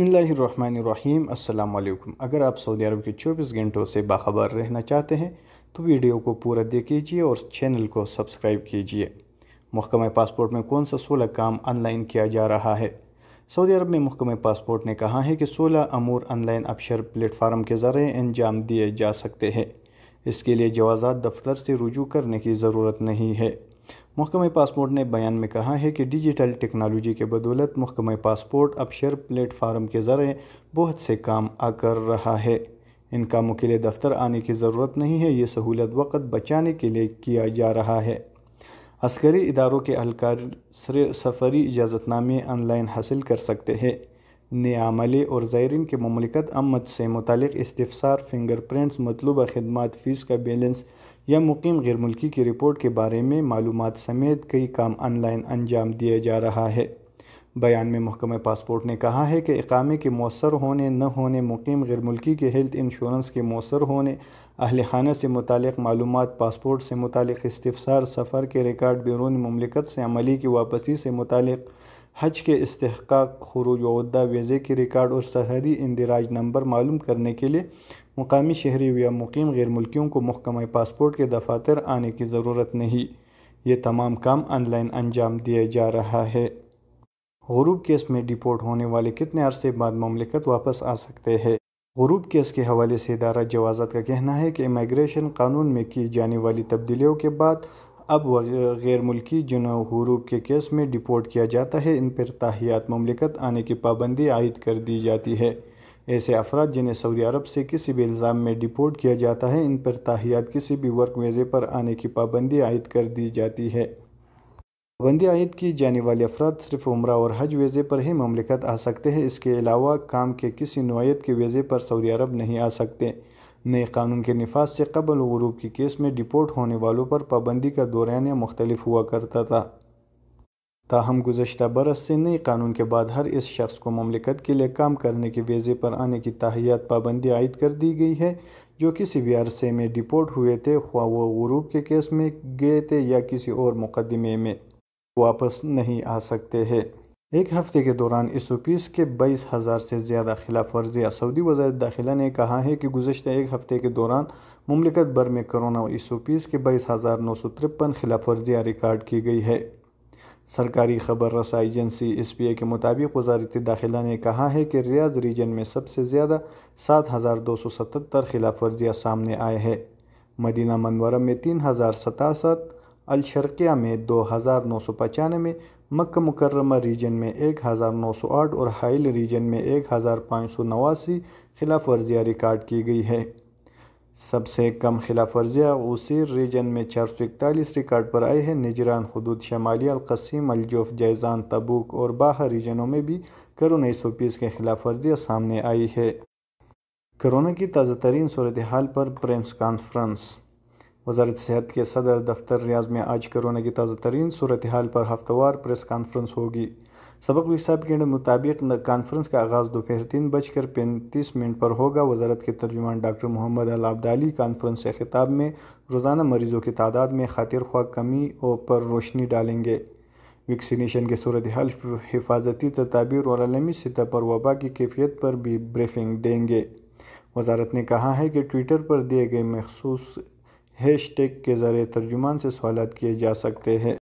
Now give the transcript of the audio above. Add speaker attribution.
Speaker 1: बसमीम् अल्लाम अगर आप सऊदी अरब के 24 घंटों से बाखबर रहना चाहते हैं तो वीडियो को पूरा देख लीजिए और चैनल को सब्सक्राइब कीजिए महकम पासपोर्ट में कौन सा सोलह काम ऑनलाइन किया जा रहा है सऊदी अरब में महकम पासपोर्ट ने कहा है कि सोलह अमूर ऑनलाइन अपशर प्लेटफार्म के ज़रिए अंजाम दिए जा सकते हैं इसके लिए जवाजा दफ्तर से रुजू करने की ज़रूरत नहीं है महकमे पासपोर्ट ने बयान में कहा है कि डिजिटल टेक्नोलॉजी के बदौलत महकमे पासपोर्ट अब शेयर प्लेटफार्म के ज़रिए बहुत से काम आ कर रहा है इन कामों के लिए दफ्तर आने की ज़रूरत नहीं है ये सहूलत वक़्त बचाने के लिए किया जा रहा है अस्करी इदारों के अहलकार सफरी इजाज़तनामे ऑनलाइन हासिल कर सकते हैं नियामली और ज़ायरीन के ममलिकत अमद से मुतल इस्तफसार प्रिंट्स मतलूबा खदमात फ़ीस का बैलेंस या मुकीम गैर मुल्की की रिपोर्ट के बारे में मालूम समेत कई काम ऑनलाइन अंजाम दिया जा रहा है बयान में महकम पासपोर्ट ने कहा है कि इकामे के मौसर होने न होने मुकीम गैर मुल्की के हेल्थ इंश्योरेंस के मौसर होने अहल खाना से मुतल मालूम पासपोर्ट से मुतल इस्तफसार सफ़र के रिकॉर्ड बैरून ममलिकत से अमली की वापसी से मुतल हज के इसतक खरूजदा वीज़े के रिकॉर्ड और सरहदी इंदिराज नंबर मालूम करने के लिए मुकामी शहरी या मुकीम गैर मुल्कियों को महकमा पासपोर्ट के दफातर आने की ज़रूरत नहीं ये तमाम काम ऑनलाइन अंजाम दिया जा रहा है गरूब केस में डिपोर्ट होने वाले कितने अरसे बाद ममलिकत वापस आ सकते हैं गरूब केस के हवाले से इदारा जवाजात का कहना है कि इमिग्रेशन कानून में की जाने वाली तब्दीलियों के बाद अब गैर मुल्की जिन्हों हरूब के केस में डिपोर्ट किया जाता है इन पर ताहियात ममलिकत आने की पाबंदी आयद कर दी जाती है ऐसे अफराद जिन्हें सऊदी अरब से किसी भी इल्ज़ाम में डिपोर्ट किया जाता है इन पर ताहियात किसी भी वर्क वीज़े पर आने की पाबंदी आयद कर दी जाती है पाबंदी आयद की जाने वाले अफराद सिर्फ उम्र और हज वीज़े पर ही ममलिकत आ सकते हैं इसके अलावा काम के किसी नोयत के वीज़े पर सऊदी अरब नहीं आ सकते नए कानून के नफाज से कबल गरूब के केस में डिपोर्ट होने वालों पर पाबंदी का दौरान मुख्तलिफ हुआ करता था ताहम गुजशत बरस से नए कानून के बाद हर इस शख्स को ममलिकत के लिए काम करने के वीज़े पर आने की ताहियात पाबंदी आयद कर दी गई है जो किसी भी अरसे में डिपोर्ट हुए थे ख्वा वो गरूब के केस में गए थे या किसी और मुकदमे में वापस नहीं आ सकते हैं एक हफ्ते के दौरान इस ओपीस के बाईस हज़ार से ज़्यादा खिलाफ वर्जियाँ सऊदी वजार दाखिला ने कहा है कि गुजशत एक हफ्ते के दौरान ममलिकत भर में करोना इस ओपीस के बाईस हज़ार नौ सौ तिरपन खिलाफ वर्जियाँ रिकॉर्ड की गई है सरकारी खबर रसा एजेंसी एस पी ए के मुताबिक वजारत दाखिला ने कहा है कि रियाज रीजन में सबसे ज़्यादा सात हज़ार दो सौ सतहत्तर खिलाफ वर्जियाँ सामने आए हैं मदीना मनवरम में तीन हज़ार सतासठ अलशरक़िया में दो हज़ार नौ सौ पचानवे मक् मुकरमा रीजन में एक हज़ार नौ सौ आठ और हाइल रीजन में एक हज़ार पाँच सौ नवासी खिलाफ वर्जियाँ रिकॉर्ड की गई है सबसे कम खिलाफ वर्जियाँ उसीर रीजन में चार सौ इकतालीस रिकॉर्ड पर आए हैं निजरान हदूद शमाली अलकसीम अलजोफ जैजान तबूक और बाहर रीजनों में भी करोना सौ बीस के खिलाफ वर्जियाँ सामने आई है कोरोना की ताज़ा तरीन सूरत हाल पर प्रेस कॉन्फ्रेंस वजारत सेहत के सदर दफ्तर रियाज में आज कोरोना की ताज़ा तरीन सूरत हाल पर हफ्तवार प्रेस कॉन्फ्रेंस होगी सबक विसाब के मुताबिक कॉन्फ्रेंस का आगाज़ दोपहर तीन बजकर पैंतीस मिनट पर होगा वजारत के तर्जुमान doctor Mohammed Al Abdali conference से खिताब में रोज़ाना मरीज़ों की तादाद में खातिर ख्वा कमी और पर रोशनी डालेंगे वैक्सीनेशन के सूरत हाल हिफाजती तदाबीर और अलमी सतह पर वबा की कैफियत पर भी ब्रीफिंग देंगे वजारत ने कहा है कि ट्विटर पर दिए गए मखसूस हैश टैग के ज़रिए तर्जुमान से सवाल किए जा सकते हैं